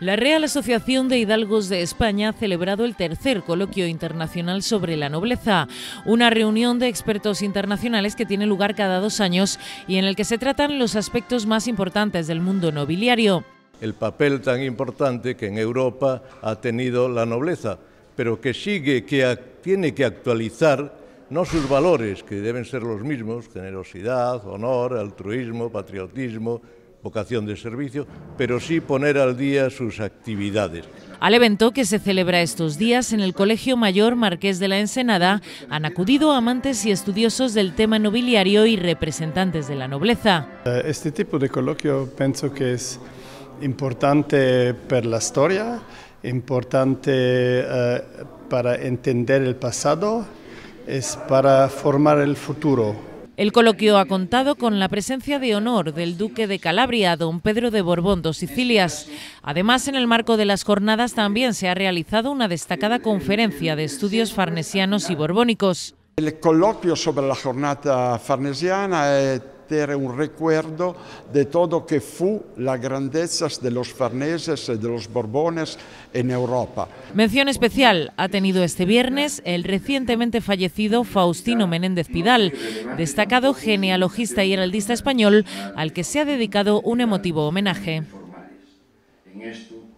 La Real Asociación de Hidalgos de España ha celebrado el tercer coloquio internacional sobre la nobleza, una reunión de expertos internacionales que tiene lugar cada dos años y en el que se tratan los aspectos más importantes del mundo nobiliario. El papel tan importante que en Europa ha tenido la nobleza, pero que sigue, que tiene que actualizar no sus valores, que deben ser los mismos, generosidad, honor, altruismo, patriotismo, de servicio, pero sí poner al día sus actividades. Al evento que se celebra estos días en el Colegio Mayor Marqués de la Ensenada han acudido amantes y estudiosos del tema nobiliario y representantes de la nobleza. Eh, este tipo de coloquio pienso que es importante para la historia, importante eh, para entender el pasado, es para formar el futuro. El coloquio ha contado con la presencia de honor del duque de Calabria, don Pedro de Borbón dos Sicilias. Además, en el marco de las jornadas también se ha realizado una destacada conferencia de estudios farnesianos y borbónicos. El colloquio sobre la jornada farnesiana es tener un recuerdo de todo que fue la grandeza de los farneses, y e de los borbones en Europa. Mención especial ha tenido este viernes el recientemente fallecido Faustino Menéndez Pidal, destacado genealogista y heraldista español al que se ha dedicado un emotivo homenaje. En esto